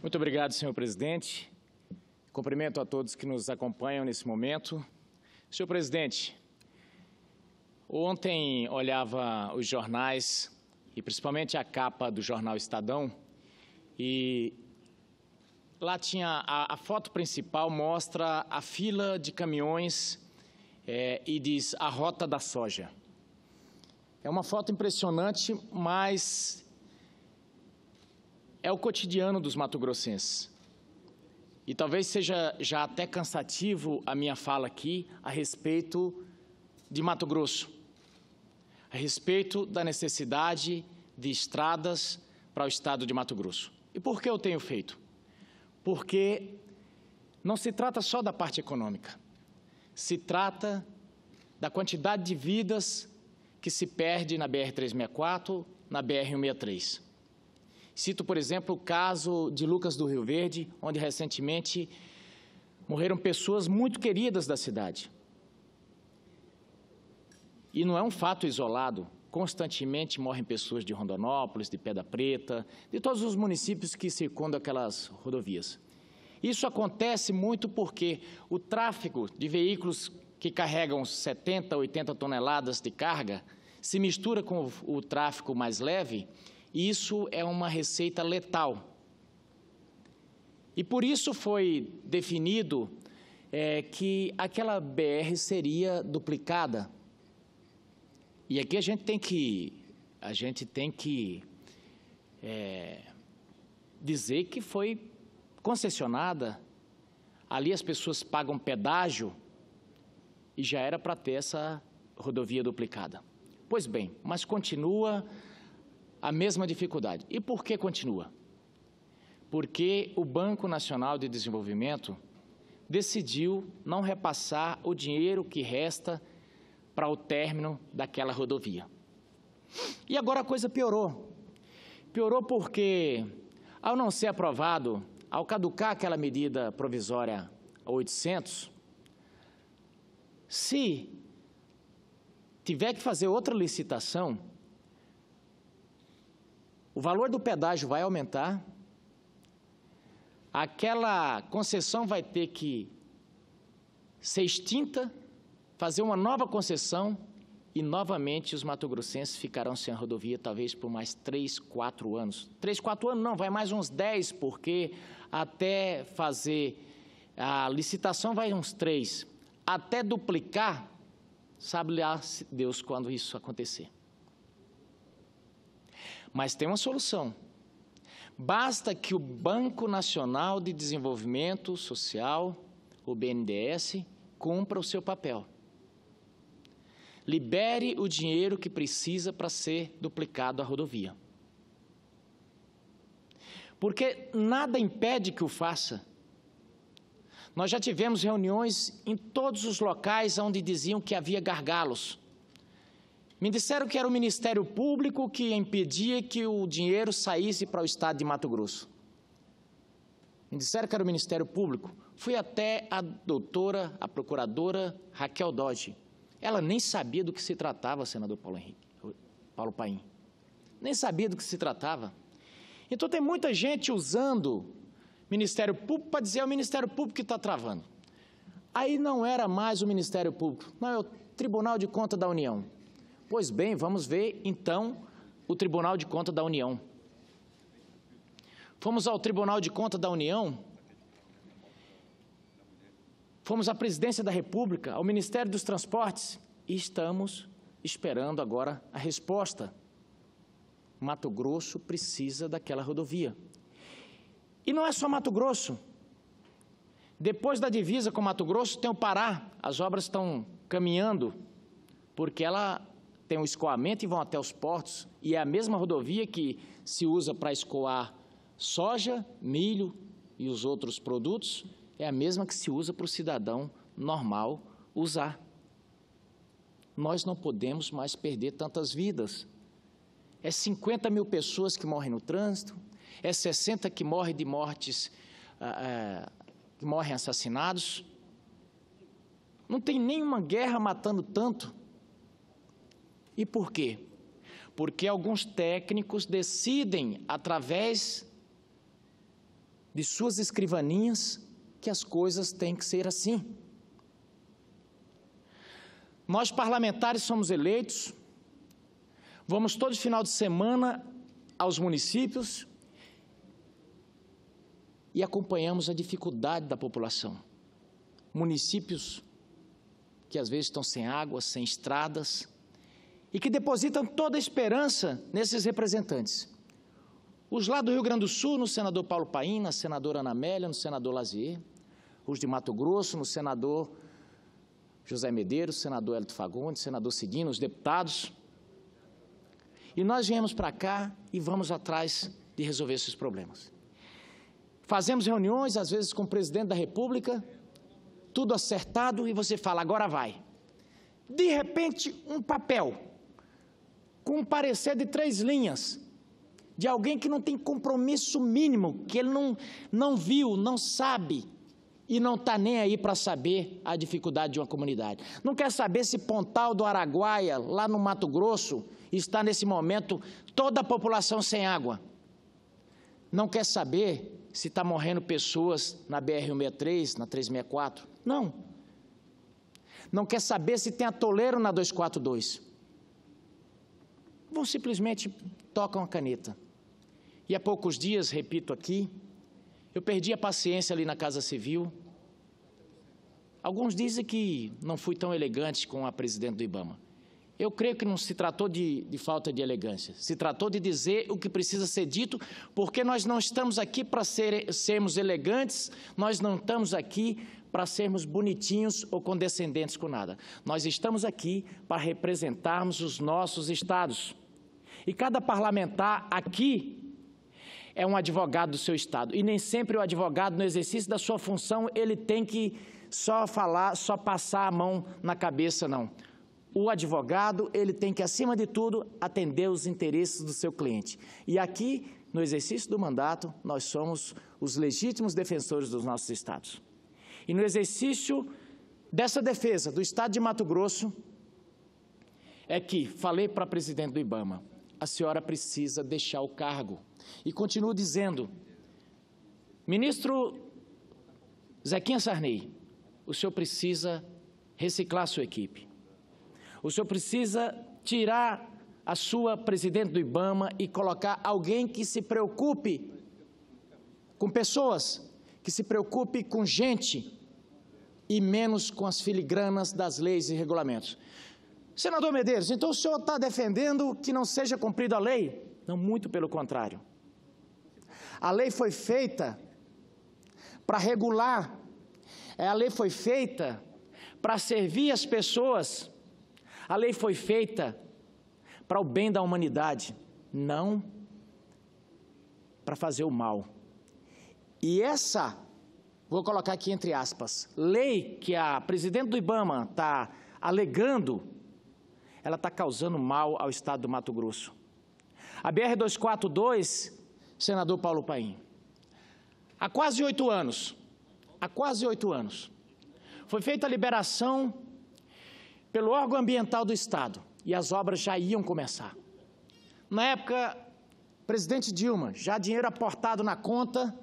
Muito obrigado, senhor presidente. Cumprimento a todos que nos acompanham nesse momento. Senhor presidente, ontem olhava os jornais e principalmente a capa do jornal Estadão e lá tinha a, a foto principal mostra a fila de caminhões é, e diz a rota da soja. É uma foto impressionante, mas é o cotidiano dos mato-grossenses. E talvez seja já até cansativo a minha fala aqui a respeito de Mato Grosso, a respeito da necessidade de estradas para o estado de Mato Grosso. E por que eu tenho feito? Porque não se trata só da parte econômica, se trata da quantidade de vidas que se perde na BR-364, na BR-163. Cito, por exemplo, o caso de Lucas do Rio Verde, onde recentemente morreram pessoas muito queridas da cidade. E não é um fato isolado. Constantemente morrem pessoas de Rondonópolis, de Pedra Preta, de todos os municípios que circundam aquelas rodovias. Isso acontece muito porque o tráfego de veículos que carregam 70, 80 toneladas de carga se mistura com o, o tráfego mais leve isso é uma receita letal. E por isso foi definido é, que aquela BR seria duplicada. E aqui a gente tem que, a gente tem que é, dizer que foi concessionada. Ali as pessoas pagam pedágio e já era para ter essa rodovia duplicada. Pois bem, mas continua a mesma dificuldade. E por que continua? Porque o Banco Nacional de Desenvolvimento decidiu não repassar o dinheiro que resta para o término daquela rodovia. E agora a coisa piorou. Piorou porque, ao não ser aprovado, ao caducar aquela medida provisória 800, se tiver que fazer outra licitação, o valor do pedágio vai aumentar, aquela concessão vai ter que ser extinta, fazer uma nova concessão e novamente os matogrossenses ficarão sem a rodovia talvez por mais três, quatro anos. Três, quatro anos não, vai mais uns dez porque até fazer a licitação vai uns três, Até duplicar, sabe lhe Deus quando isso acontecer. Mas tem uma solução. Basta que o Banco Nacional de Desenvolvimento Social, o BNDES, cumpra o seu papel. Libere o dinheiro que precisa para ser duplicado a rodovia. Porque nada impede que o faça. Nós já tivemos reuniões em todos os locais onde diziam que havia gargalos. Me disseram que era o Ministério Público que impedia que o dinheiro saísse para o estado de Mato Grosso. Me disseram que era o Ministério Público. Fui até a doutora, a procuradora Raquel Dodge. Ela nem sabia do que se tratava, senador Paulo Henrique, Paulo Paim. Nem sabia do que se tratava. Então tem muita gente usando Ministério Público para dizer é o Ministério Público que está travando. Aí não era mais o Ministério Público, não, é o Tribunal de Contas da União. Pois bem, vamos ver então o Tribunal de Conta da União. Fomos ao Tribunal de Conta da União, fomos à Presidência da República, ao Ministério dos Transportes e estamos esperando agora a resposta. Mato Grosso precisa daquela rodovia. E não é só Mato Grosso. Depois da divisa com Mato Grosso tem o Pará. As obras estão caminhando, porque ela tem um escoamento e vão até os portos, e é a mesma rodovia que se usa para escoar soja, milho e os outros produtos, é a mesma que se usa para o cidadão normal usar. Nós não podemos mais perder tantas vidas. É 50 mil pessoas que morrem no trânsito, é 60 que morrem de mortes, ah, ah, que morrem assassinados. Não tem nenhuma guerra matando tanto e por quê? Porque alguns técnicos decidem, através de suas escrivaninhas, que as coisas têm que ser assim. Nós, parlamentares, somos eleitos, vamos todo final de semana aos municípios e acompanhamos a dificuldade da população. Municípios que às vezes estão sem água, sem estradas, e que depositam toda a esperança nesses representantes. Os lá do Rio Grande do Sul, no senador Paulo Paim, na senadora Ana Amélia, no senador Lazier, os de Mato Grosso, no senador José Medeiros, senador Hélio Fagundes, senador Seguino, os deputados. E nós viemos para cá e vamos atrás de resolver esses problemas. Fazemos reuniões, às vezes, com o presidente da República, tudo acertado, e você fala, agora vai. De repente, um papel com um parecer de três linhas, de alguém que não tem compromisso mínimo, que ele não, não viu, não sabe e não está nem aí para saber a dificuldade de uma comunidade. Não quer saber se Pontal do Araguaia, lá no Mato Grosso, está nesse momento toda a população sem água. Não quer saber se está morrendo pessoas na BR-163, na 364. Não. Não quer saber se tem atoleiro na 242 vão simplesmente tocam a caneta. E há poucos dias, repito aqui, eu perdi a paciência ali na Casa Civil. Alguns dizem que não fui tão elegante com a presidente do Ibama. Eu creio que não se tratou de, de, falta de elegância, se tratou de dizer o que precisa ser dito, porque nós não estamos aqui para ser, sermos elegantes, nós não estamos aqui para sermos bonitinhos ou condescendentes com nada. Nós estamos aqui para representarmos os nossos estados. E cada parlamentar aqui é um advogado do seu estado. E nem sempre o advogado, no exercício da sua função, ele tem que só falar, só passar a mão na cabeça, não. O advogado, ele tem que, acima de tudo, atender os interesses do seu cliente. E aqui, no exercício do mandato, nós somos os legítimos defensores dos nossos estados. E no exercício dessa defesa do Estado de Mato Grosso, é que falei para a presidente do Ibama, a senhora precisa deixar o cargo. E continuo dizendo, ministro Zequinha Sarney, o senhor precisa reciclar sua equipe. O senhor precisa tirar a sua presidente do Ibama e colocar alguém que se preocupe com pessoas, que se preocupe com gente, e menos com as filigranas das leis e regulamentos. Senador Medeiros, então o senhor está defendendo que não seja cumprida a lei? Não, muito pelo contrário. A lei foi feita para regular, é, a lei foi feita para servir as pessoas, a lei foi feita para o bem da humanidade, não para fazer o mal. E essa vou colocar aqui entre aspas, lei que a presidente do Ibama está alegando, ela está causando mal ao estado do Mato Grosso. A BR-242, senador Paulo Paim, há quase oito anos, há quase oito anos, foi feita a liberação pelo órgão ambiental do Estado e as obras já iam começar. Na época, presidente Dilma, já dinheiro aportado na conta,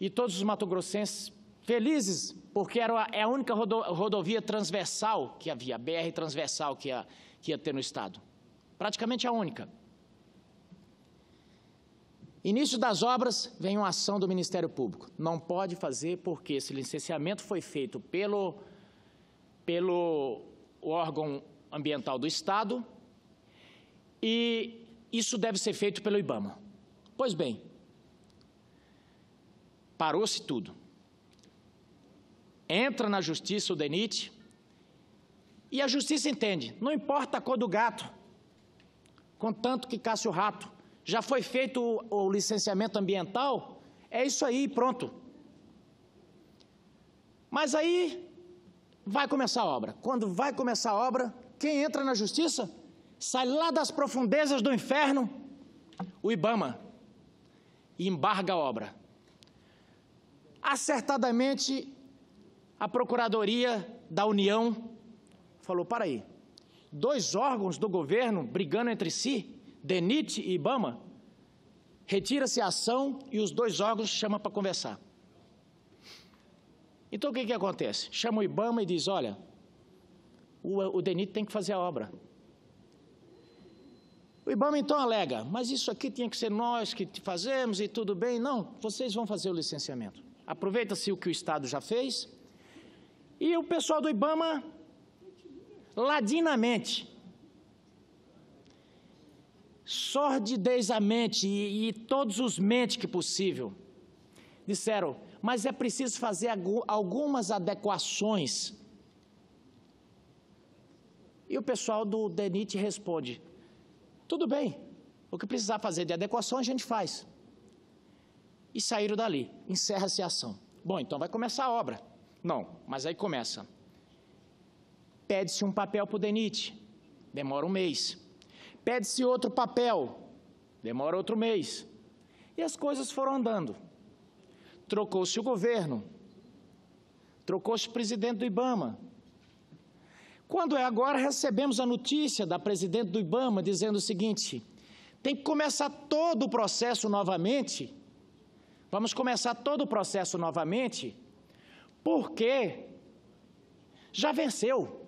e todos os matogrossenses felizes, porque era a é única rodovia transversal que havia, a BR transversal que ia, que ia ter no estado. Praticamente a única. Início das obras, vem uma ação do Ministério Público. Não pode fazer porque esse licenciamento foi feito pelo, pelo órgão ambiental do Estado e isso deve ser feito pelo IBAMA. Pois bem, Parou-se tudo. Entra na justiça o DENIT e a justiça entende: não importa a cor do gato, contanto que casse o rato. Já foi feito o, o licenciamento ambiental, é isso aí, pronto. Mas aí vai começar a obra. Quando vai começar a obra, quem entra na justiça sai lá das profundezas do inferno, o Ibama, e embarga a obra acertadamente a Procuradoria da União falou: para aí, dois órgãos do governo brigando entre si, DENIT e IBAMA, retira-se a ação e os dois órgãos chamam para conversar. Então o que, que acontece? Chama o IBAMA e diz: olha, o, o DENIT tem que fazer a obra. O IBAMA então alega, mas isso aqui tinha que ser nós que fazemos e tudo bem. Não, vocês vão fazer o licenciamento. Aproveita-se o que o Estado já fez. E o pessoal do Ibama, ladinamente, sordidezamente e, e todos os mentes que possível, disseram, mas é preciso fazer algumas adequações. E o pessoal do DENIT responde, tudo bem, o que precisar fazer de adequação a gente faz e saíram dali. Encerra-se a ação. Bom, então vai começar a obra. Não, mas aí começa. Pede-se um papel para o DENIT, demora um mês. Pede-se outro papel, demora outro mês. E as coisas foram andando. Trocou-se o governo, trocou-se o presidente do Ibama. Quando é agora, recebemos a notícia da presidente do Ibama dizendo o seguinte: tem que começar todo o processo novamente Vamos começar todo o processo novamente, porque já venceu.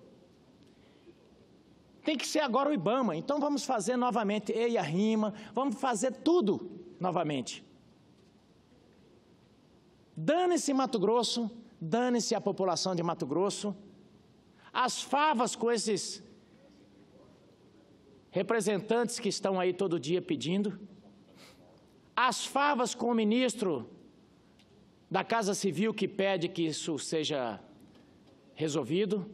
Tem que ser agora o Ibama. Então vamos fazer novamente ei a rima, vamos fazer tudo novamente. Dane-se Mato Grosso, dane-se a população de Mato Grosso. As favas com esses representantes que estão aí todo dia pedindo as favas com o ministro da Casa Civil que pede que isso seja resolvido,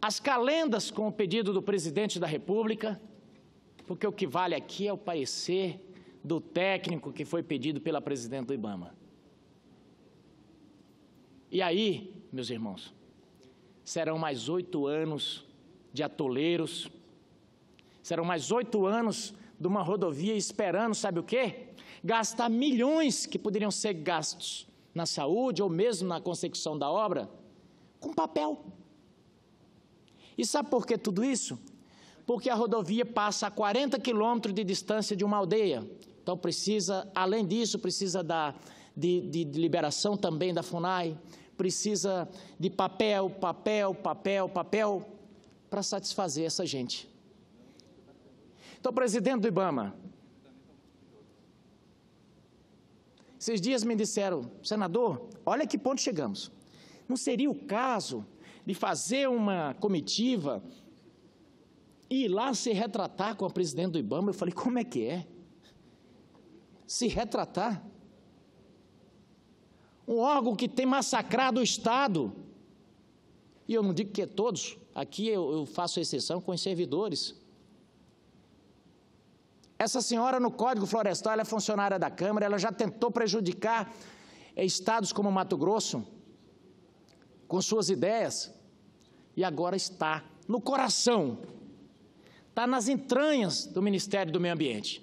as calendas com o pedido do presidente da República, porque o que vale aqui é o parecer do técnico que foi pedido pela presidente do Ibama. E aí, meus irmãos, serão mais oito anos de atoleiros, serão mais oito anos de uma rodovia esperando, sabe o quê? Gastar milhões que poderiam ser gastos na saúde ou mesmo na consecução da obra com papel. E sabe por que tudo isso? Porque a rodovia passa a 40 quilômetros de distância de uma aldeia. Então precisa, além disso, precisa da, de, de, de liberação também da FUNAI, precisa de papel, papel, papel, papel, para satisfazer essa gente. Então, presidente do Ibama, esses dias me disseram, senador, olha que ponto chegamos. Não seria o caso de fazer uma comitiva e ir lá se retratar com a presidente do Ibama? Eu falei, como é que é? Se retratar? Um órgão que tem massacrado o Estado. E eu não digo que é todos, aqui eu, eu faço exceção com os servidores essa senhora, no Código Florestal, ela é funcionária da Câmara, ela já tentou prejudicar estados como Mato Grosso com suas ideias e agora está no coração, está nas entranhas do Ministério do Meio Ambiente.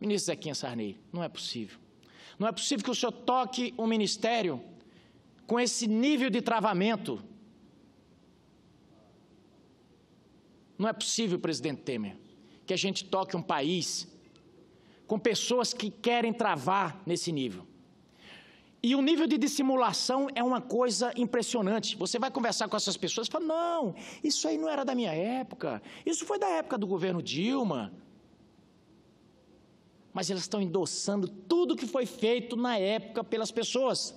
Ministro Zequinha Sarney, não é possível. Não é possível que o senhor toque um ministério com esse nível de travamento. Não é possível, presidente Temer que a gente toque um país com pessoas que querem travar nesse nível. E o nível de dissimulação é uma coisa impressionante. Você vai conversar com essas pessoas e fala: não, isso aí não era da minha época, isso foi da época do governo Dilma. Mas elas estão endossando tudo que foi feito na época pelas pessoas.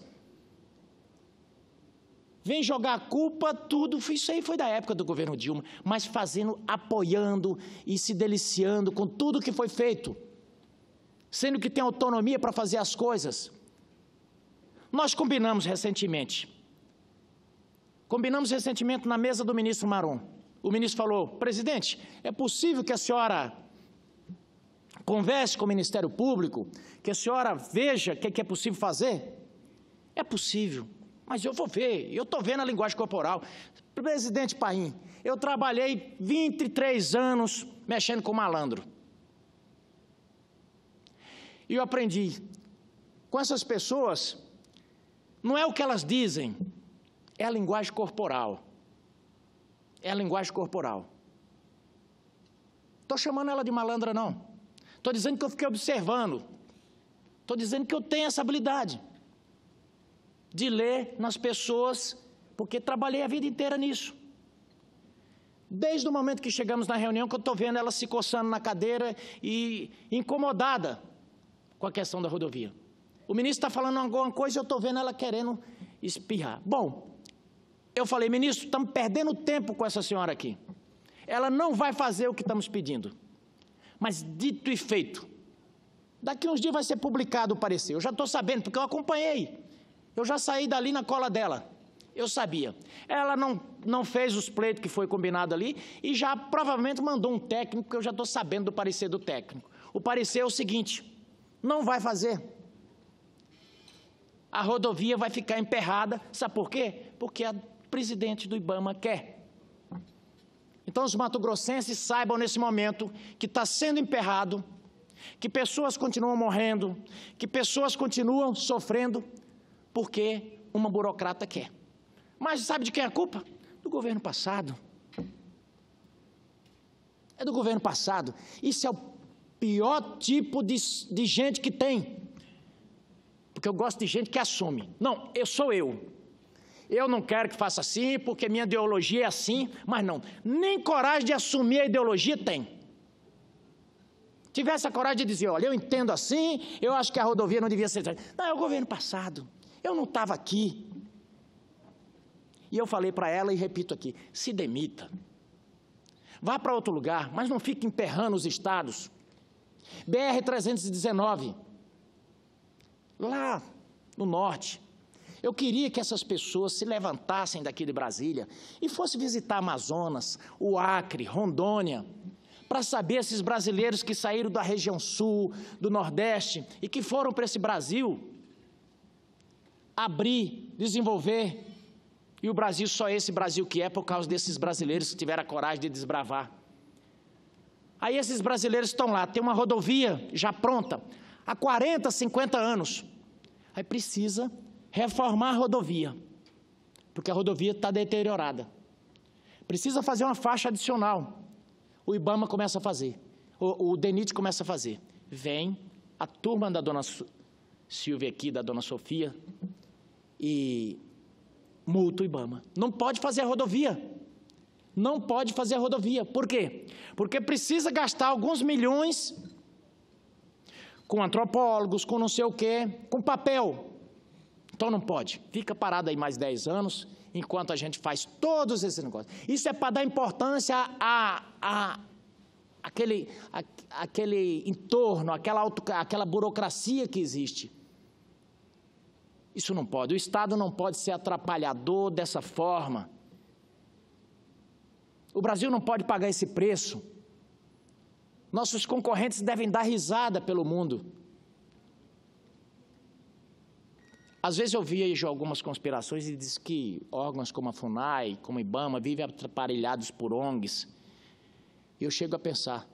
Vem jogar a culpa, tudo isso aí foi da época do governo Dilma, mas fazendo, apoiando e se deliciando com tudo que foi feito, sendo que tem autonomia para fazer as coisas. Nós combinamos recentemente, combinamos recentemente na mesa do ministro Maron. O ministro falou: presidente, é possível que a senhora converse com o Ministério Público, que a senhora veja o que é, é possível fazer? É possível. Mas eu vou ver, eu estou vendo a linguagem corporal. Presidente Paim, eu trabalhei 23 anos mexendo com malandro. E eu aprendi com essas pessoas, não é o que elas dizem, é a linguagem corporal. É a linguagem corporal. Estou chamando ela de malandra, não. Estou dizendo que eu fiquei observando. Estou dizendo que eu tenho essa habilidade de ler nas pessoas, porque trabalhei a vida inteira nisso. Desde o momento que chegamos na reunião, que eu estou vendo ela se coçando na cadeira e incomodada com a questão da rodovia. O ministro está falando alguma coisa, e eu estou vendo ela querendo espirrar. Bom, eu falei, ministro, estamos perdendo tempo com essa senhora aqui. Ela não vai fazer o que estamos pedindo. Mas dito e feito, daqui uns dias vai ser publicado o parecer. Eu já estou sabendo, porque eu acompanhei. Eu já saí dali na cola dela. Eu sabia. Ela não, não fez os pleitos que foi combinado ali e já provavelmente mandou um técnico, que eu já estou sabendo do parecer do técnico. O parecer é o seguinte: não vai fazer. A rodovia vai ficar emperrada, sabe por quê? Porque a presidente do Ibama quer. Então os matogrossenses saibam nesse momento que está sendo emperrado, que pessoas continuam morrendo, que pessoas continuam sofrendo porque uma burocrata quer. Mas sabe de quem é a culpa? Do governo passado. É do governo passado. Isso é o pior tipo de, de gente que tem. Porque eu gosto de gente que assume. Não, eu sou eu. Eu não quero que faça assim, porque minha ideologia é assim, mas não. Nem coragem de assumir a ideologia tem tivesse a coragem de dizer, olha, eu entendo assim, eu acho que a rodovia não devia ser. Não, é o governo passado. Eu não estava aqui. E eu falei para ela e repito aqui: se demita. Vá para outro lugar, mas não fique emperrando os estados. BR 319, lá no norte. Eu queria que essas pessoas se levantassem daqui de Brasília e fossem visitar Amazonas, o Acre, Rondônia, para saber esses brasileiros que saíram da região sul, do Nordeste e que foram para esse Brasil abrir, desenvolver. E o Brasil só é esse Brasil que é por causa desses brasileiros que tiveram a coragem de desbravar. Aí esses brasileiros estão lá, tem uma rodovia já pronta há 40, 50 anos. Aí precisa reformar a rodovia, porque a rodovia está deteriorada. Precisa fazer uma faixa adicional. O Ibama começa a fazer, o, o DENIT começa a fazer. Vem a turma da dona Silvia aqui, da dona Sofia, e multa o Ibama. Não pode fazer a rodovia. Não pode fazer a rodovia. Por quê? Porque precisa gastar alguns milhões com antropólogos, com não sei o quê, com papel. Então não pode. Fica parado aí mais 10 anos, enquanto a gente faz todos esses negócios. Isso é para dar importância a, a aquele, aquele entorno, aquela, auto, aquela burocracia que existe. Isso não pode. O Estado não pode ser atrapalhador dessa forma. O Brasil não pode pagar esse preço. Nossos concorrentes devem dar risada pelo mundo. Às vezes eu vejo algumas conspirações e diz que órgãos como a FUNAI, como o IBAMA, vivem atrapalhados por ONGs. E eu chego a pensar,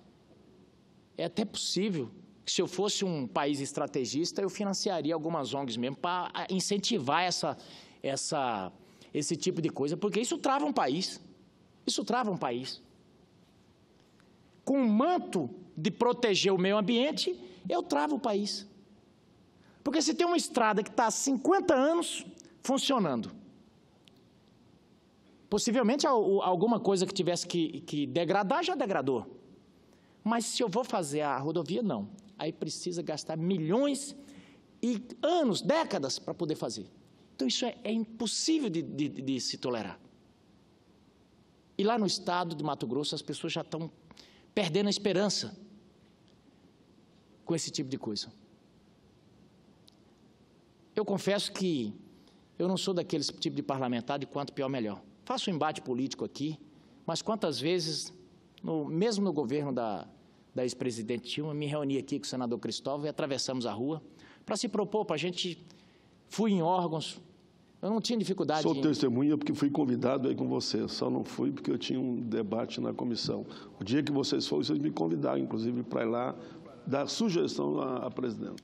é até possível que se eu fosse um país estrategista, eu financiaria algumas ONGs mesmo para ah, incentivar essa, essa, esse tipo de coisa, porque isso trava um país. Isso trava um país. Com o manto de proteger o meio ambiente, eu travo o país. Porque se tem uma estrada que está há 50 anos funcionando, possivelmente alguma coisa que tivesse que, que degradar já degradou. Mas se eu vou fazer a rodovia, não aí precisa gastar milhões e anos, décadas para poder fazer. Então isso é, é impossível de, de, de se tolerar. E lá no estado de Mato Grosso as pessoas já estão perdendo a esperança com esse tipo de coisa. Eu confesso que eu não sou daquele tipo de parlamentar de quanto pior melhor. Faço um embate político aqui, mas quantas vezes, no, mesmo no governo da da ex-presidente Dilma, me reuni aqui com o senador Cristóvão e atravessamos a rua para se propor, para a gente... Fui em órgãos, eu não tinha dificuldade. Sou em... testemunha porque fui convidado aí com você, só não fui porque eu tinha um debate na comissão. O dia que vocês foram, vocês me convidaram, inclusive, para ir lá dar sugestão à, à presidente.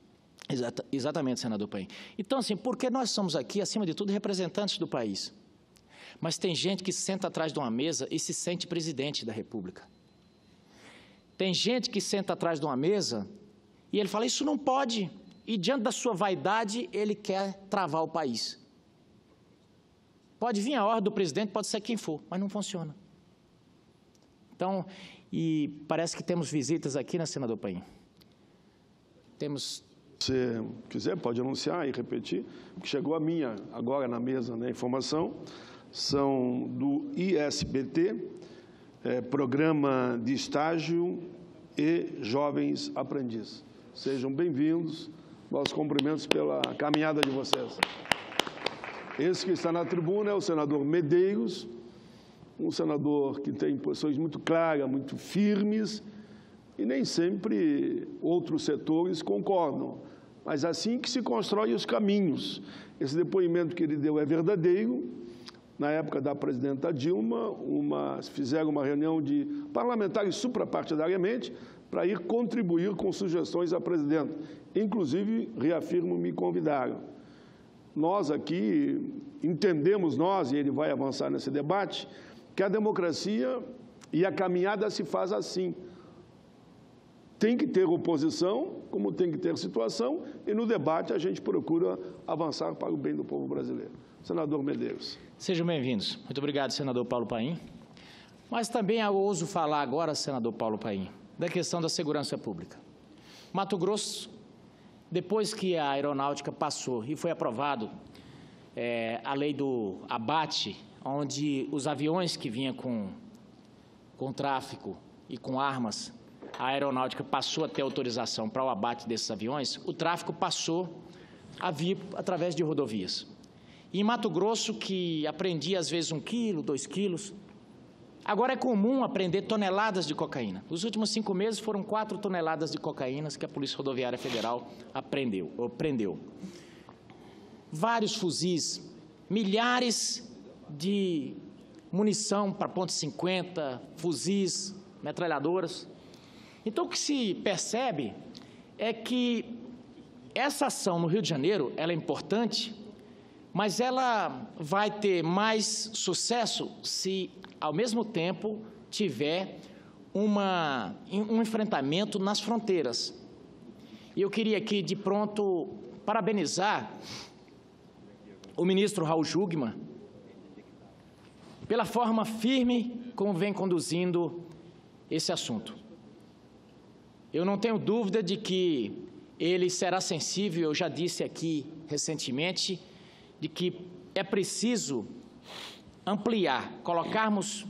Exata, exatamente, senador Paim. Então, assim, porque nós somos aqui, acima de tudo, representantes do país. Mas tem gente que senta atrás de uma mesa e se sente presidente da República. Tem gente que senta atrás de uma mesa e ele fala: Isso não pode. E diante da sua vaidade, ele quer travar o país. Pode vir a ordem do presidente, pode ser quem for, mas não funciona. Então, e parece que temos visitas aqui, né, senador Paim? Temos. Se quiser, pode anunciar e repetir, que chegou a minha agora na mesa, né? Informação são do ISBT, é, programa de estágio e jovens aprendiz. Sejam bem-vindos, nossos cumprimentos pela caminhada de vocês. Esse que está na tribuna é o senador Medeiros, um senador que tem posições muito claras, muito firmes, e nem sempre outros setores concordam. Mas assim que se constrói os caminhos. Esse depoimento que ele deu é verdadeiro, na época da presidenta Dilma, uma, fizeram uma reunião de parlamentares suprapartidariamente para ir contribuir com sugestões à presidenta. Inclusive, reafirmo, me convidaram. Nós aqui entendemos, nós, e ele vai avançar nesse debate, que a democracia e a caminhada se faz assim. Tem que ter oposição, como tem que ter situação, e no debate a gente procura avançar para o bem do povo brasileiro senador Medeiros. Sejam bem-vindos. Muito obrigado, senador Paulo Paim. Mas também eu ouso falar agora, senador Paulo Paim, da questão da segurança pública. Mato Grosso, depois que a aeronáutica passou e foi aprovado é, a lei do abate, onde os aviões que vinham com, com tráfico e com armas, a aeronáutica passou a ter autorização para o abate desses aviões, o tráfico passou a vir através de rodovias. Em Mato Grosso, que aprendia às vezes um quilo, dois quilos, agora é comum aprender toneladas de cocaína. Nos últimos cinco meses foram quatro toneladas de cocaína que a Polícia Rodoviária Federal aprendeu, prendeu. Vários fuzis, milhares de munição para ponto .50, fuzis, metralhadoras. Então, o que se percebe é que essa ação no Rio de Janeiro, ela é importante, mas ela vai ter mais sucesso se, ao mesmo tempo, tiver uma, um enfrentamento nas fronteiras. E eu queria aqui, de pronto, parabenizar o ministro Raul Jugman pela forma firme como vem conduzindo esse assunto. Eu não tenho dúvida de que ele será sensível, eu já disse aqui recentemente, de que é preciso ampliar, colocarmos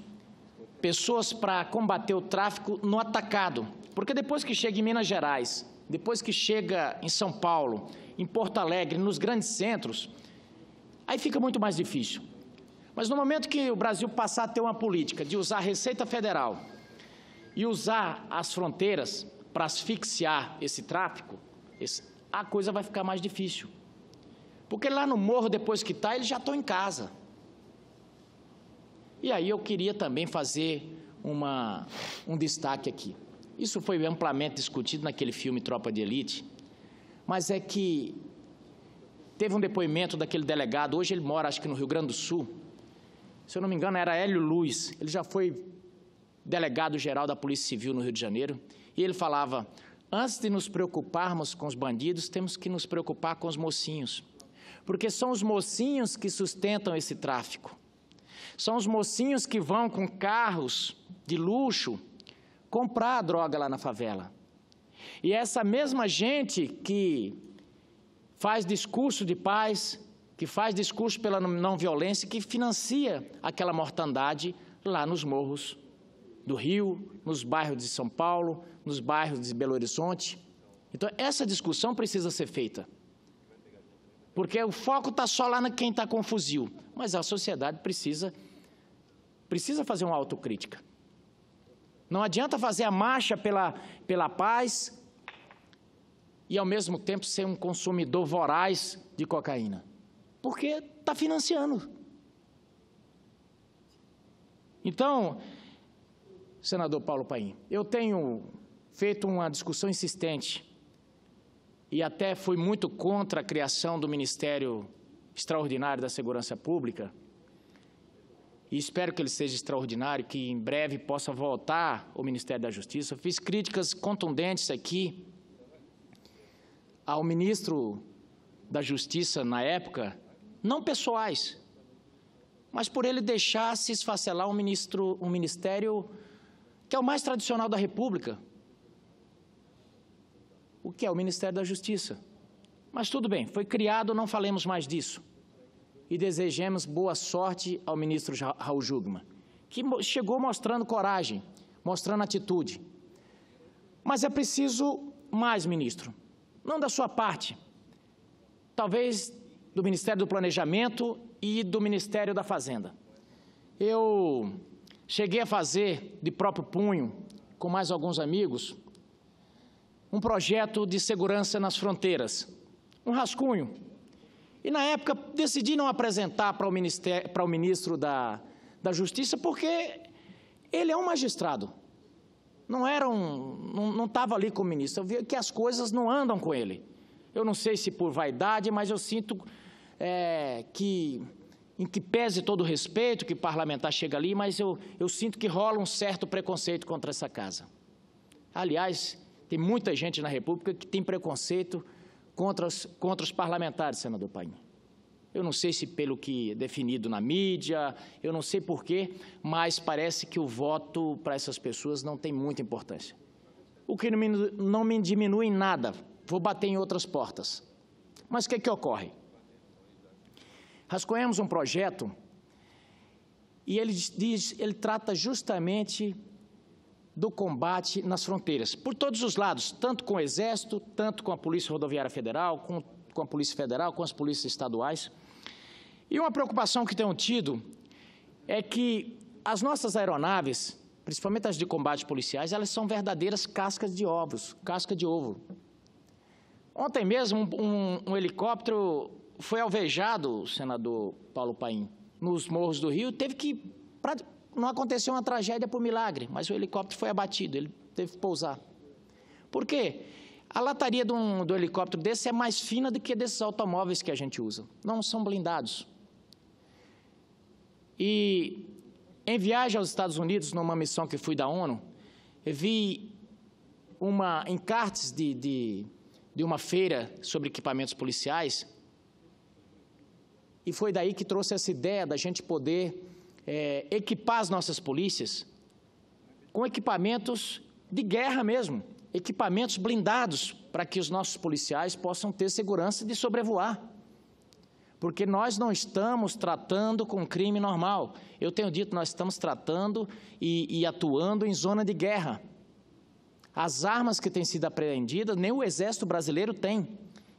pessoas para combater o tráfico no atacado. Porque depois que chega em Minas Gerais, depois que chega em São Paulo, em Porto Alegre, nos grandes centros, aí fica muito mais difícil. Mas no momento que o Brasil passar a ter uma política de usar a Receita Federal e usar as fronteiras para asfixiar esse tráfico, a coisa vai ficar mais difícil. Porque lá no morro, depois que está, eles já estão em casa. E aí eu queria também fazer uma, um destaque aqui. Isso foi amplamente discutido naquele filme Tropa de Elite, mas é que teve um depoimento daquele delegado, hoje ele mora acho que no Rio Grande do Sul, se eu não me engano era Hélio Luz, ele já foi delegado-geral da Polícia Civil no Rio de Janeiro, e ele falava, antes de nos preocuparmos com os bandidos, temos que nos preocupar com os mocinhos porque são os mocinhos que sustentam esse tráfico. São os mocinhos que vão com carros de luxo comprar a droga lá na favela. E é essa mesma gente que faz discurso de paz, que faz discurso pela não violência, que financia aquela mortandade lá nos morros do Rio, nos bairros de São Paulo, nos bairros de Belo Horizonte. Então, essa discussão precisa ser feita. Porque o foco está só lá na quem está com fuzil. Mas a sociedade precisa, precisa fazer uma autocrítica. Não adianta fazer a marcha pela, pela paz e, ao mesmo tempo, ser um consumidor voraz de cocaína. Porque está financiando. Então, senador Paulo Paim, eu tenho feito uma discussão insistente e até fui muito contra a criação do Ministério Extraordinário da Segurança Pública, e espero que ele seja extraordinário, que em breve possa voltar ao Ministério da Justiça. Eu fiz críticas contundentes aqui ao ministro da Justiça na época, não pessoais, mas por ele deixar se esfacelar um, ministro, um ministério que é o mais tradicional da República, o que é o Ministério da Justiça. Mas tudo bem, foi criado, não falemos mais disso. E desejemos boa sorte ao ministro Raul Jugma, que chegou mostrando coragem, mostrando atitude. Mas é preciso mais, ministro. Não da sua parte. Talvez do Ministério do Planejamento e do Ministério da Fazenda. Eu cheguei a fazer de próprio punho, com mais alguns amigos, um projeto de segurança nas fronteiras, um rascunho. E na época decidi não apresentar para o, ministério, para o ministro da, da Justiça, porque ele é um magistrado. Não era um, não estava ali com o ministro. Eu vi que as coisas não andam com ele. Eu não sei se por vaidade, mas eu sinto é, que, em que pese todo o respeito que o parlamentar chega ali, mas eu, eu sinto que rola um certo preconceito contra essa casa. Aliás, tem muita gente na República que tem preconceito contra os, contra os parlamentares, senador Paim. Eu não sei se pelo que é definido na mídia, eu não sei porquê, mas parece que o voto para essas pessoas não tem muita importância. O que não me, não me diminui em nada, vou bater em outras portas. Mas o que, é que ocorre? Rascunhamos um projeto e ele, diz, ele trata justamente do combate nas fronteiras, por todos os lados, tanto com o Exército, tanto com a Polícia Rodoviária Federal, com, com a Polícia Federal, com as polícias estaduais. E uma preocupação que tenho tido é que as nossas aeronaves, principalmente as de combate policiais, elas são verdadeiras cascas de ovos, casca de ovo. Ontem mesmo, um, um helicóptero foi alvejado, senador Paulo Paim, nos morros do Rio, teve que não aconteceu uma tragédia por milagre, mas o helicóptero foi abatido, ele teve que pousar. Por quê? A lataria de um, do helicóptero desse é mais fina do que desses automóveis que a gente usa. Não são blindados. E em viagem aos Estados Unidos, numa missão que fui da ONU, vi uma encartes de, de, de uma feira sobre equipamentos policiais. E foi daí que trouxe essa ideia da gente poder é, equipar as nossas polícias com equipamentos de guerra mesmo, equipamentos blindados para que os nossos policiais possam ter segurança de sobrevoar. Porque nós não estamos tratando com crime normal. Eu tenho dito, nós estamos tratando e, e atuando em zona de guerra. As armas que têm sido apreendidas, nem o Exército Brasileiro tem.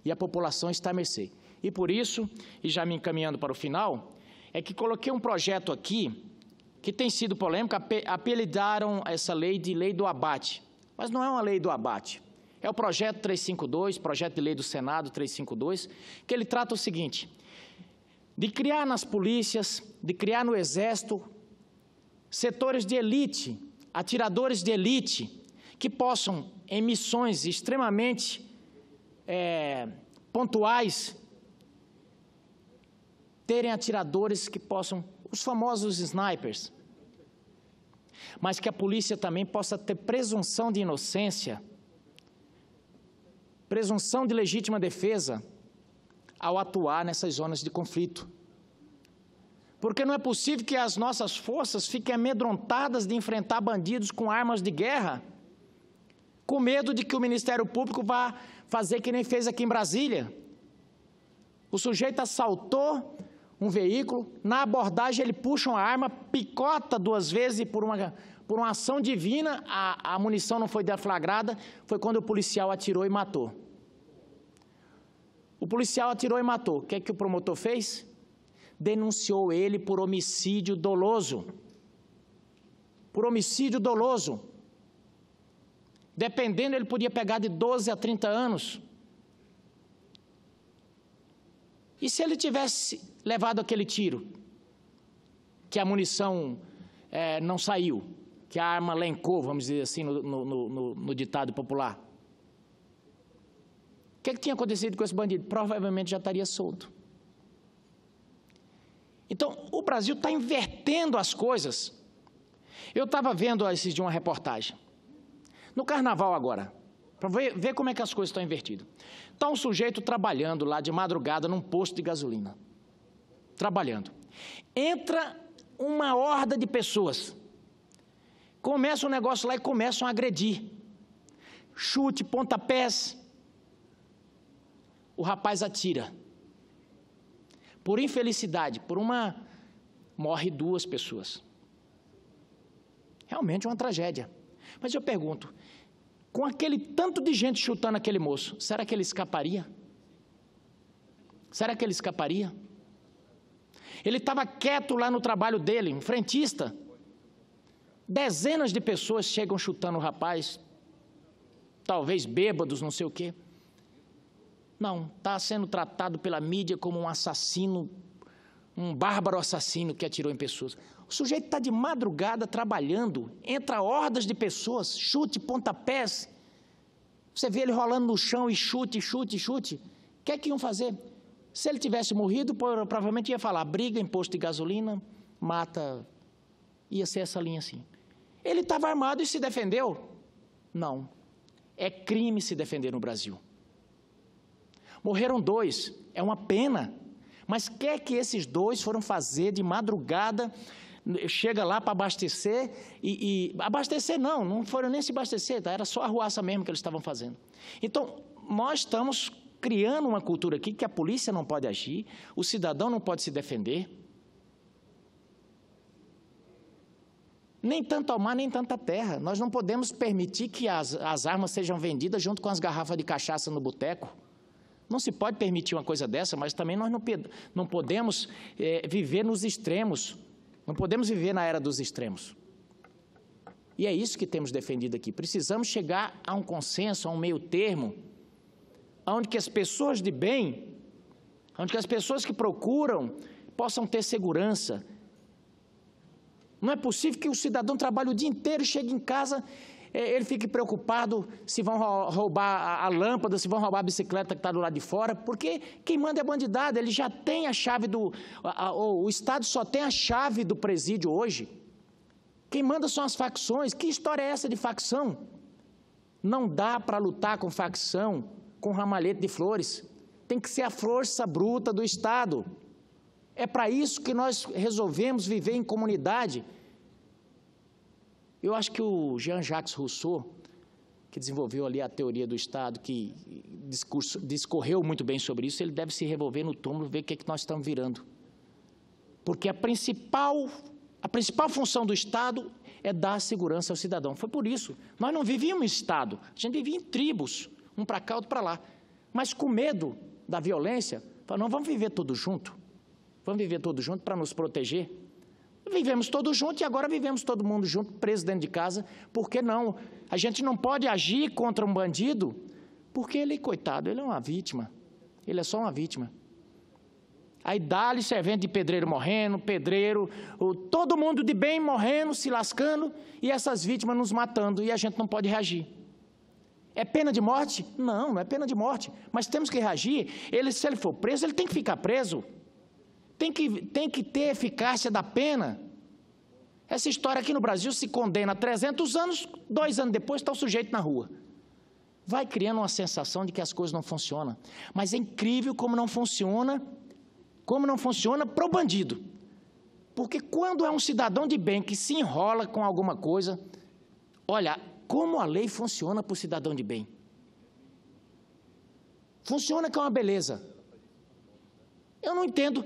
E a população está à mercê. E por isso, e já me encaminhando para o final, é que coloquei um projeto aqui que tem sido polêmico, apelidaram essa lei de lei do abate. Mas não é uma lei do abate. É o projeto 352, projeto de lei do Senado 352, que ele trata o seguinte: de criar nas polícias, de criar no exército setores de elite, atiradores de elite, que possam, em missões extremamente é, pontuais, terem atiradores que possam, os famosos snipers, mas que a polícia também possa ter presunção de inocência, presunção de legítima defesa ao atuar nessas zonas de conflito. Porque não é possível que as nossas forças fiquem amedrontadas de enfrentar bandidos com armas de guerra, com medo de que o Ministério Público vá fazer que nem fez aqui em Brasília. O sujeito assaltou, um veículo, na abordagem ele puxa uma arma, picota duas vezes e por uma, por uma ação divina a, a munição não foi deflagrada, foi quando o policial atirou e matou. O policial atirou e matou. O que é que o promotor fez? Denunciou ele por homicídio doloso. Por homicídio doloso. Dependendo, ele podia pegar de 12 a 30 anos. E se ele tivesse levado aquele tiro, que a munição é, não saiu, que a arma lencou, vamos dizer assim, no, no, no, no ditado popular? O que, é que tinha acontecido com esse bandido? Provavelmente já estaria solto. Então, o Brasil está invertendo as coisas. Eu estava vendo esses de uma reportagem. No carnaval agora, para ver, ver, como é que as coisas estão invertidas. Está um sujeito trabalhando lá de madrugada num posto de gasolina. Trabalhando. Entra uma horda de pessoas. Começa um negócio lá e começam a agredir. Chute, pontapés. O rapaz atira. Por infelicidade, por uma. Morre duas pessoas. Realmente é uma tragédia. Mas eu pergunto, com aquele tanto de gente chutando aquele moço, será que ele escaparia? Será que ele escaparia? Ele estava quieto lá no trabalho dele, um frentista. Dezenas de pessoas chegam chutando o rapaz, talvez bêbados, não sei o quê. Não, está sendo tratado pela mídia como um assassino um bárbaro assassino que atirou em pessoas. O sujeito está de madrugada trabalhando, entra hordas de pessoas, chute, pontapés. Você vê ele rolando no chão e chute, chute, chute. O que é que iam fazer? Se ele tivesse morrido, provavelmente ia falar briga, imposto de gasolina, mata. Ia ser essa linha assim. Ele estava armado e se defendeu? Não. É crime se defender no Brasil. Morreram dois, é uma pena. Mas quer é que esses dois foram fazer de madrugada, chega lá para abastecer e, e, abastecer não, não foram nem se abastecer, tá? era só a ruaça mesmo que eles estavam fazendo. Então nós estamos criando uma cultura aqui que a polícia não pode agir, o cidadão não pode se defender. Nem tanto ao mar, nem tanta terra. Nós não podemos permitir que as, as armas sejam vendidas junto com as garrafas de cachaça no boteco. Não se pode permitir uma coisa dessa, mas também nós não, não podemos é, viver nos extremos. Não podemos viver na era dos extremos. E é isso que temos defendido aqui. Precisamos chegar a um consenso, a um meio termo, onde que as pessoas de bem, onde que as pessoas que procuram possam ter segurança. Não é possível que o cidadão trabalhe o dia inteiro, chegue em casa é, ele fique preocupado se vão roubar a lâmpada, se vão roubar a bicicleta que está do lado de fora, porque quem manda é bandidado, ele já tem a chave do. A, a, o Estado só tem a chave do presídio hoje. Quem manda são as facções. Que história é essa de facção? Não dá para lutar com facção, com ramalhete de flores. Tem que ser a força bruta do Estado. É para isso que nós resolvemos viver em comunidade. Eu acho que o Jean-Jacques Rousseau, que desenvolveu ali a teoria do Estado, que discurso, discorreu muito bem sobre isso, ele deve se revolver no túmulo, ver o que, é que nós estamos virando. Porque a principal, a principal função do Estado é dar segurança ao cidadão. Foi por isso. Nós não vivíamos em Estado, a gente vivia em tribos, um para cá, outro para lá. Mas com medo da violência, falou, não, vamos viver todos juntos, Vamos viver todos juntos para nos proteger. Vivemos todos juntos e agora vivemos todo mundo junto, preso dentro de casa. Por que não? A gente não pode agir contra um bandido, porque ele, coitado, ele é uma vítima. Ele é só uma vítima. Aí dá-lhe servente de pedreiro morrendo, pedreiro, todo mundo de bem morrendo, se lascando, e essas vítimas nos matando, e a gente não pode reagir. É pena de morte? Não, não é pena de morte. Mas temos que reagir. Ele, se ele for preso, ele tem que ficar preso. Tem que, tem que ter eficácia da pena. Essa história aqui no Brasil se condena a 300 anos, dois anos depois está o sujeito na rua. Vai criando uma sensação de que as coisas não funcionam. Mas é incrível como não funciona, como não funciona para o bandido. Porque quando é um cidadão de bem que se enrola com alguma coisa, olha, como a lei funciona para o cidadão de bem. Funciona que é uma beleza. Eu não entendo.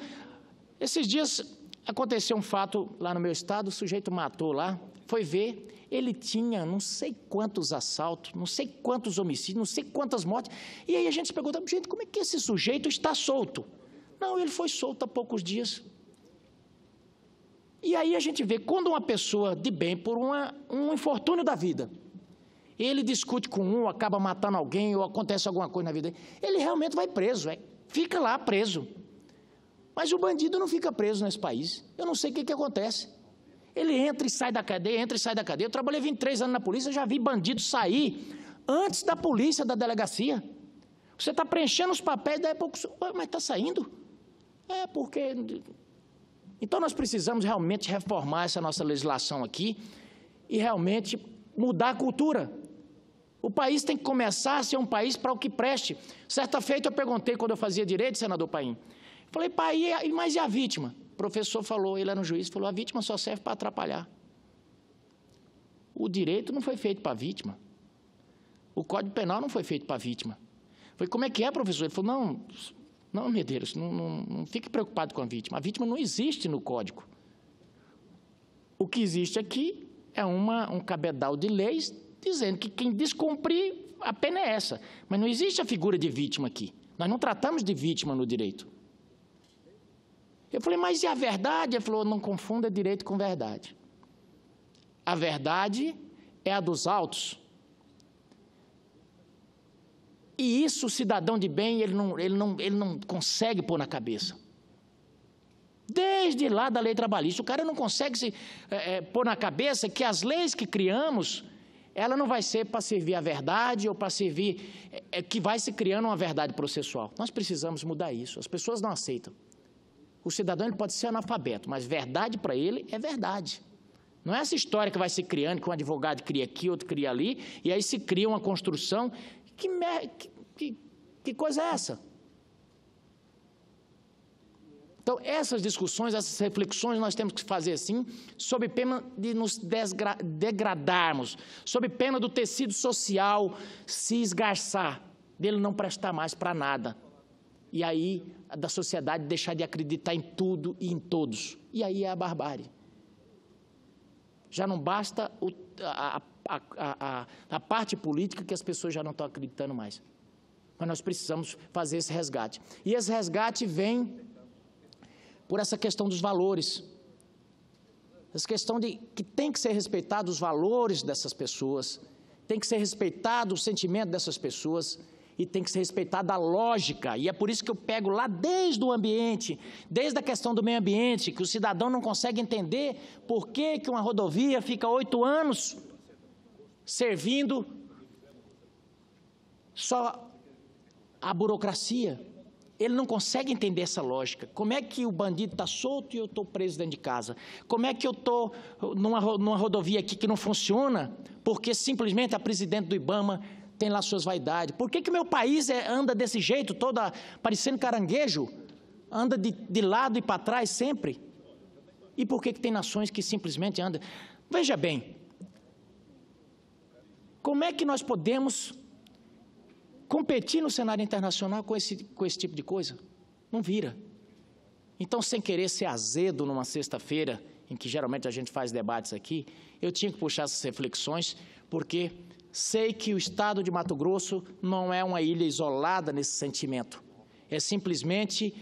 Esses dias aconteceu um fato lá no meu estado, o sujeito matou lá, foi ver, ele tinha não sei quantos assaltos, não sei quantos homicídios, não sei quantas mortes. E aí a gente se pergunta, gente, como é que esse sujeito está solto? Não, ele foi solto há poucos dias. E aí a gente vê quando uma pessoa de bem, por uma, um infortúnio da vida, ele discute com um, acaba matando alguém, ou acontece alguma coisa na vida, ele realmente vai preso, é, fica lá preso. Mas o bandido não fica preso nesse país. Eu não sei o que, que acontece. Ele entra e sai da cadeia, entra e sai da cadeia. Eu trabalhei 23 anos na polícia, já vi bandido sair antes da polícia, da delegacia. Você está preenchendo os papéis, daí a pouco. Mas está saindo? É, porque. Então nós precisamos realmente reformar essa nossa legislação aqui e realmente mudar a cultura. O país tem que começar a ser um país para o que preste. Certa feita eu perguntei quando eu fazia direito, senador Paim. Falei, pai, e, mas e a vítima? O professor falou, ele era um juiz, falou: a vítima só serve para atrapalhar. O direito não foi feito para a vítima. O Código Penal não foi feito para a vítima. Falei, como é que é, professor? Ele falou: não, não, Medeiros, não, não, não fique preocupado com a vítima. A vítima não existe no Código. O que existe aqui é uma, um cabedal de leis dizendo que quem descumprir, a pena é essa. Mas não existe a figura de vítima aqui. Nós não tratamos de vítima no direito. Eu falei, mas e a verdade? Ele falou, não confunda direito com verdade. A verdade é a dos altos. E isso o cidadão de bem, ele não, ele não, ele não consegue pôr na cabeça. Desde lá da lei trabalhista, o cara não consegue se é, é, pôr na cabeça que as leis que criamos, ela não vai ser para servir a verdade ou para servir é, é, que vai se criando uma verdade processual. Nós precisamos mudar isso. As pessoas não aceitam. O cidadão ele pode ser analfabeto, mas verdade para ele é verdade. Não é essa história que vai se criando, que um advogado cria aqui, outro cria ali, e aí se cria uma construção. Que, que, que, que coisa é essa? Então, essas discussões, essas reflexões nós temos que fazer assim, sob pena de nos desgra... degradarmos, sob pena do tecido social se esgarçar, dele não prestar mais para nada e aí da sociedade deixar de acreditar em tudo e em todos. E aí é a barbárie. Já não basta o, a, a, a, a parte política que as pessoas já não estão acreditando mais. Mas nós precisamos fazer esse resgate. E esse resgate vem por essa questão dos valores. Essa questão de que tem que ser respeitado os valores dessas pessoas, tem que ser respeitado o sentimento dessas pessoas, e tem que ser respeitada a lógica. E é por isso que eu pego lá desde o ambiente, desde a questão do meio ambiente, que o cidadão não consegue entender por que, que uma rodovia fica oito anos servindo só a burocracia. Ele não consegue entender essa lógica. Como é que o bandido está solto e eu estou preso dentro de casa? Como é que eu estou numa, numa rodovia aqui que não funciona porque simplesmente a presidente do Ibama tem lá suas vaidades? Por que, que meu país é, anda desse jeito, toda parecendo caranguejo? Anda de, de lado e para trás sempre? E por que, que tem nações que simplesmente andam? Veja bem, como é que nós podemos competir no cenário internacional com esse, com esse tipo de coisa? Não vira. Então, sem querer ser azedo numa sexta-feira, em que geralmente a gente faz debates aqui, eu tinha que puxar essas reflexões, porque Sei que o estado de Mato Grosso não é uma ilha isolada nesse sentimento. É simplesmente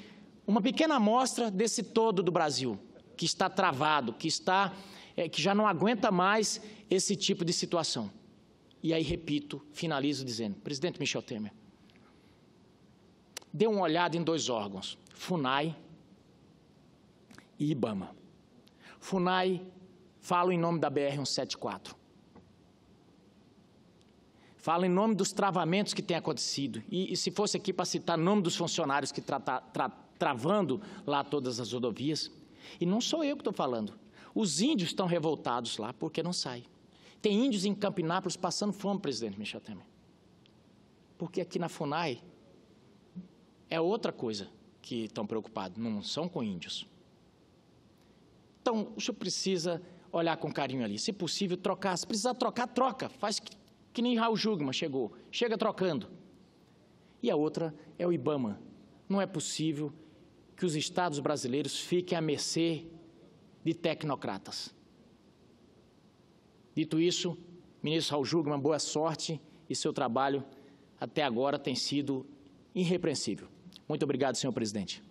uma pequena amostra desse todo do Brasil, que está travado, que, está, é, que já não aguenta mais esse tipo de situação. E aí, repito, finalizo dizendo: presidente Michel Temer, dê uma olhada em dois órgãos, FUNAI e IBAMA. FUNAI, falo em nome da BR-174. Fala em nome dos travamentos que têm acontecido. E, e se fosse aqui para citar o nome dos funcionários que tra, tra, travando lá todas as rodovias. E não sou eu que estou falando. Os índios estão revoltados lá porque não saem. Tem índios em Campinápolis passando fome, presidente Michel Temer. Porque aqui na FUNAI é outra coisa que estão preocupados, não são com índios. Então, o senhor precisa olhar com carinho ali. Se possível, trocar. Se precisar trocar, troca. Faz que que nem Raul Jugma chegou, chega trocando. E a outra é o IBAMA. Não é possível que os estados brasileiros fiquem à mercê de tecnocratas. Dito isso, ministro Raul Jugma, boa sorte e seu trabalho até agora tem sido irrepreensível. Muito obrigado, senhor presidente.